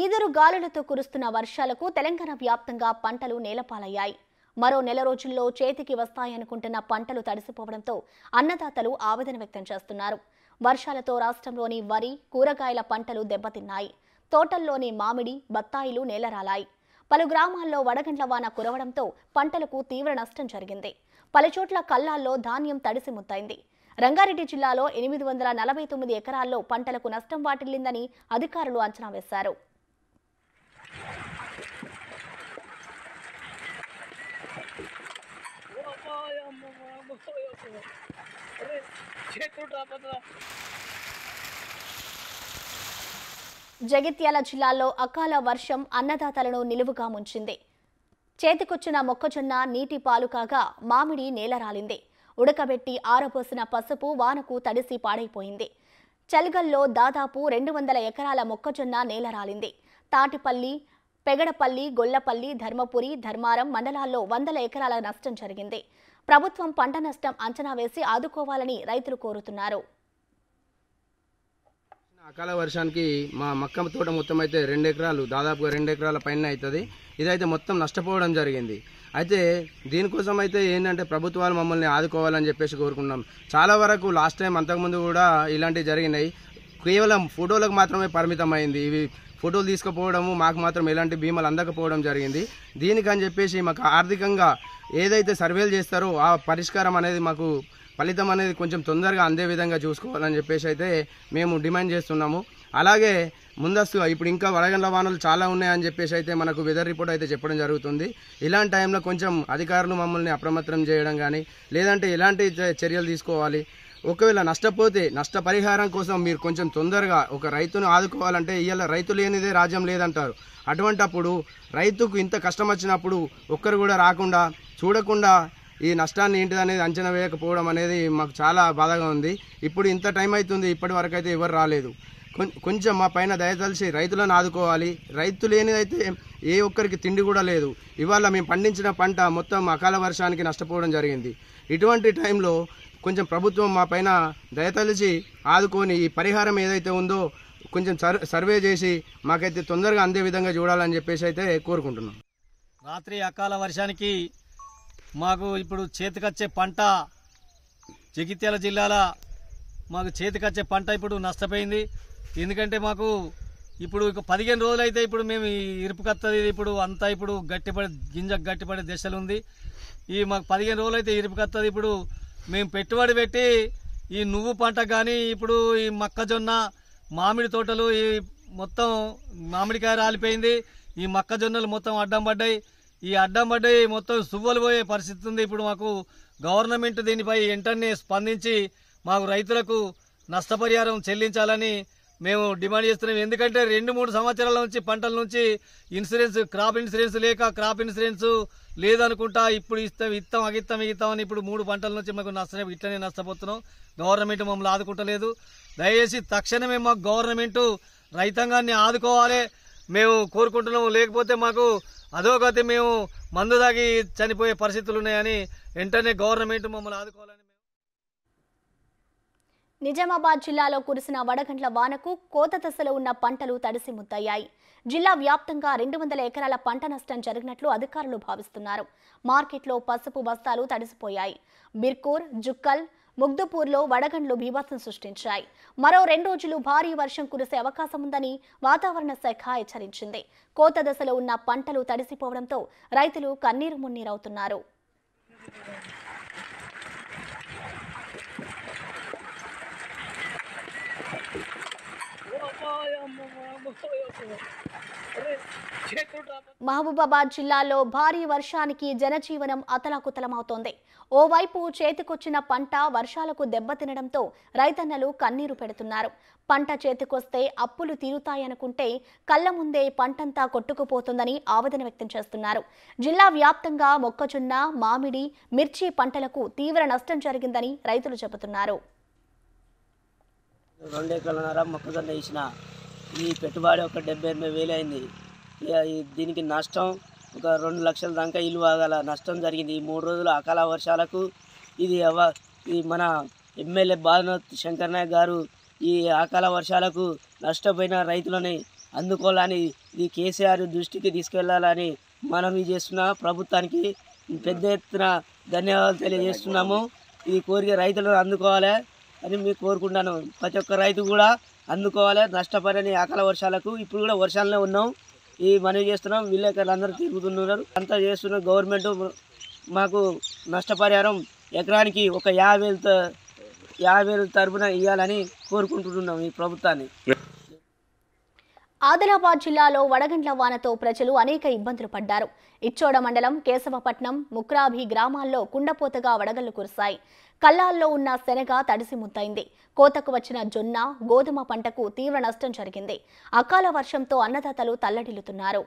ఈదురు గాలులతో కురుస్తున్న వర్షాలకు తెలంగాణ వ్యాప్తంగా పంటలు నేలపాలయ్యాయి మరో నెల రోజుల్లో చేతికి వస్తాయనుకుంటున్న పంటలు తడిసిపోవడంతో అన్నదాతలు ఆవేదన వ్యక్తం చేస్తున్నారు వర్షాలతో రాష్ట్రంలోని వరి కూరగాయల పంటలు దెబ్బతిన్నాయి తోటల్లోని మామిడి బత్తాయిలు నేలరాలాయి పలు గ్రామాల్లో వడగండ్ల వాన కురవడంతో పంటలకు తీవ్ర నష్టం జరిగింది పలుచోట్ల కల్లాల్లో ధాన్యం తడిసి ముద్దైంది రంగారెడ్డి జిల్లాలో ఎనిమిది వందల నలభై తొమ్మిది ఎకరాల్లో పంటలకు నష్టం వాటిల్లిందని అధికారులు అంచనా వేశారు జగిత్యాల జిల్లాలో అకాల వర్షం అన్నదాతలను నిలువుగా ముంచింది చేతికొచ్చిన మొక్కజొన్న నీటి పాలు కాగా మామిడి నేలరాలింది ఉడకబెట్టి ఆరబోసిన పసుపు వానకు తడిసి పాడైపోయింది చలిగల్లో దాదాపు రెండు వందల ఎకరాల మొక్కజొన్న నేలరాలింది తాటిపల్లి పెగడపల్లి గొల్లపల్లి ధర్మపురి ధర్మారం మండలాల్లో వందల ఎకరాల నష్టం జరిగింది ప్రభుత్వం పంట నష్టం అంచనా వేసి ఆదుకోవాలని రైతులు కోరుతున్నారు అకాల వర్షానికి మా మక్క తోట మొత్తం అయితే రెండు ఎకరాలు దాదాపుగా రెండు ఎకరాల పైన అవుతుంది ఇదైతే మొత్తం నష్టపోవడం జరిగింది అయితే దీనికోసం అయితే ఏంటంటే ప్రభుత్వాలు మమ్మల్ని ఆదుకోవాలని చెప్పేసి కోరుకున్నాం చాలా వరకు లాస్ట్ టైం అంతకుముందు కూడా ఇలాంటివి జరిగినాయి కేవలం ఫోటోలకు మాత్రమే పరిమితమైంది ఇవి ఫోటోలు తీసుకుపోవడము మాకు మాత్రం ఎలాంటి బీమాలు అందకపోవడం జరిగింది దీనికని చెప్పేసి మాకు ఆర్థికంగా ఏదైతే సర్వేలు చేస్తారో ఆ పరిష్కారం అనేది మాకు ఫలితం అనేది కొంచెం తొందరగా అందే విధంగా చూసుకోవాలని చెప్పేసి అయితే మేము డిమాండ్ చేస్తున్నాము అలాగే ముందస్తుగా ఇప్పుడు ఇంకా వడగండ్ల వానలు చాలా ఉన్నాయని చెప్పేసి అయితే మనకు వెదర్ రిపోర్ట్ అయితే చెప్పడం జరుగుతుంది ఇలాంటి టైంలో కొంచెం అధికారులు మమ్మల్ని అప్రమత్తం చేయడం కానీ లేదంటే ఎలాంటి చర్యలు తీసుకోవాలి ఒకవేళ నష్టపోతే నష్టపరిహారం కోసం మీరు కొంచెం తొందరగా ఒక రైతును ఆదుకోవాలంటే ఇవాళ రైతు లేనిదే రాజ్యం లేదంటారు అటువంటప్పుడు రైతుకు ఇంత కష్టం వచ్చినప్పుడు ఒక్కరు కూడా రాకుండా చూడకుండా ఈ నష్టాన్ని ఏంటిదనేది అంచనా వేయకపోవడం అనేది మాకు చాలా బాధగా ఉంది ఇప్పుడు ఇంత టైం అవుతుంది ఇప్పటి వరకు అయితే ఎవరు రాలేదు కొంచెం మా పైన దయతలిసి రైతులను ఆదుకోవాలి రైతు లేనిదైతే ఏ ఒక్కరికి తిండి కూడా లేదు ఇవాళ మేము పండించిన పంట మొత్తం అకాల వర్షానికి నష్టపోవడం జరిగింది ఇటువంటి టైంలో కొంచెం ప్రభుత్వం మా పైన దయతలిచి ఆదుకొని ఈ పరిహారం ఏదైతే ఉందో కొంచెం సర్వే చేసి మాకైతే తొందరగా అందే విధంగా చూడాలని చెప్పేసి అయితే కోరుకుంటున్నాం రాత్రి అకాల వర్షానికి మాకు ఇప్పుడు చేతికొచ్చే పంట జగిత్యాల జిల్లాల మాకు చేతికొచ్చే పంట ఇప్పుడు నష్టపోయింది ఎందుకంటే మాకు ఇప్పుడు ఇక పదిహేను రోజులు అయితే ఇప్పుడు మేము ఇరుపు కత్తది ఇప్పుడు అంతా ఇప్పుడు గట్టిపడే గింజకు గట్టిపడే దశలు ఉంది ఈ మాకు పదిహేను రోజులు అయితే ఇరుపు కత్తది ఇప్పుడు మేము పెట్టుబడి పెట్టి ఈ నువ్వు పంట కానీ ఇప్పుడు ఈ మొక్కజొన్న మామిడి తోటలు ఈ మొత్తం మామిడికాయ రాలిపోయింది ఈ మొక్కజొన్నలు మొత్తం అడ్డం పడ్డాయి ఈ అడ్డం పడ్డాయి మొత్తం సువ్వలు పోయే పరిస్థితి ఉంది ఇప్పుడు మాకు గవర్నమెంట్ దీనిపై ఇంటర్నే స్పందించి మాకు రైతులకు నష్టపరిహారం చెల్లించాలని మేము డిమాండ్ చేస్తున్నాం ఎందుకంటే రెండు మూడు సంవత్సరాల నుంచి పంటల నుంచి ఇన్సూరెన్స్ క్రాప్ ఇన్సూరెన్స్ లేక క్రాప్ ఇన్సూరెన్స్ లేదనుకుంటా ఇప్పుడు ఇస్తాం ఇస్తాం అగిస్తాం ఇగిస్తాం అని ఇప్పుడు మూడు పంటల నుంచి మాకు నష్టం ఇట్లనే నష్టపోతున్నాం గవర్నమెంట్ మమ్మల్ని ఆదుకుంటలేదు దయచేసి తక్షణమే మాకు గవర్నమెంట్ రైతాంగాన్ని ఆదుకోవాలి మేము కోరుకుంటున్నాము లేకపోతే మాకు అదోగతి మేము మందు దాగి చనిపోయే పరిస్థితులు ఉన్నాయని వెంటనే గవర్నమెంట్ మమ్మల్ని ఆదుకోవాలని నిజామాబాద్ జిల్లాలో కురిసిన వడగండ్ల వానకు కోత దశలో ఉన్న పంటలు తడిసి ముద్దయ్యాయి జిల్లా వ్యాప్తంగా రెండు వందల ఎకరాల పంట నష్టం జరిగినట్లు అధికారులు భావిస్తున్నారు మార్కెట్లో పసుపు బస్తాలు తడిసిపోయాయి బిర్కూర్ జుక్కల్ ముగ్దుపూర్లో వడగండ్లు బీభత్సం సృష్టించాయి మరో రెండు రోజులు భారీ వర్షం కురిసే అవకాశం ఉందని వాతావరణ శాఖ హెచ్చరించింది కోత దశలో ఉన్న పంటలు తడిసిపోవడంతో రైతులు కన్నీరు మున్నీరవుతున్నారు మహబూబాబాద్ జిల్లాలో భారీ వర్షానికి జనజీవనం అతలాకుతలమవుతోంది ఓవైపు చేతికొచ్చిన పంట వర్షాలకు దెబ్బతినడంతో రైతన్నలు కన్నీరు పెడుతున్నారు పంట చేతికొస్తే అప్పులు తీరుతాయనుకుంటే కళ్ల ముందే పంటంతా కొట్టుకుపోతుందని ఆవేదన వ్యక్తం చేస్తున్నారు జిల్లా వ్యాప్తంగా మొక్కజొన్న మామిడి మిర్చి పంటలకు తీవ్ర నష్టం జరిగిందని రైతులు చెబుతున్నారు మొక్కజొన్న వేసిన ఈ పెట్టుబడి ఒక డెబ్బై ఎనభై వేలు అయింది దీనికి నష్టం ఒక రెండు లక్షల దాకా ఇల్లు ఆగల నష్టం జరిగింది ఈ మూడు రోజులు అకాల వర్షాలకు ఇది ఈ మన ఎమ్మెల్యే బాలనాథ్ శంకర్ నాయక్ గారు ఈ అకాల వర్షాలకు నష్టపోయిన రైతులని అందుకోవాలని ఇది కేసీఆర్ దృష్టికి తీసుకెళ్లాలని ఇది చేస్తున్న ప్రభుత్వానికి పెద్ద ఎత్తున ధన్యవాదాలు తెలియజేస్తున్నాము ఇది కోరిక రైతులను అందుకోవాలి అని మీకు కోరుకుంటాను ప్రతి ఒక్క రైతు కూడా అందుకోవాలి నష్టపడని అకాల వర్షాలకు ఇప్పుడు కూడా వర్షాలనే ఉన్నాం ఈ మనవి చేస్తున్నాం విలేకరులు అందరూ తిరుగుతున్నారు అంతా చేస్తున్న గవర్నమెంట్ మాకు నష్టపరిహారం ఎకరానికి ఒక యాభై వేల యాభై వేల తరఫున ఇవ్వాలని కోరుకుంటున్నాం ఈ ప్రభుత్వాన్ని ఆదిలాబాద్ జిల్లాలో వడగండ్ల వానతో ప్రజలు అనేక ఇబ్బందులు పడ్డారు ఇచ్చోడ మండలం కేశవపట్నం ముక్రాభి గ్రామాల్లో కుండపోతగా వడగళ్లు కురిశాయి కల్లాల్లో ఉన్న శనగ తడిసి ముద్దైంది కోతకు వచ్చిన జొన్న గోధుమ పంటకు తీవ్ర నష్టం జరిగింది అకాల వర్షంతో అన్నదాతలు తల్లడిల్లుతున్నారు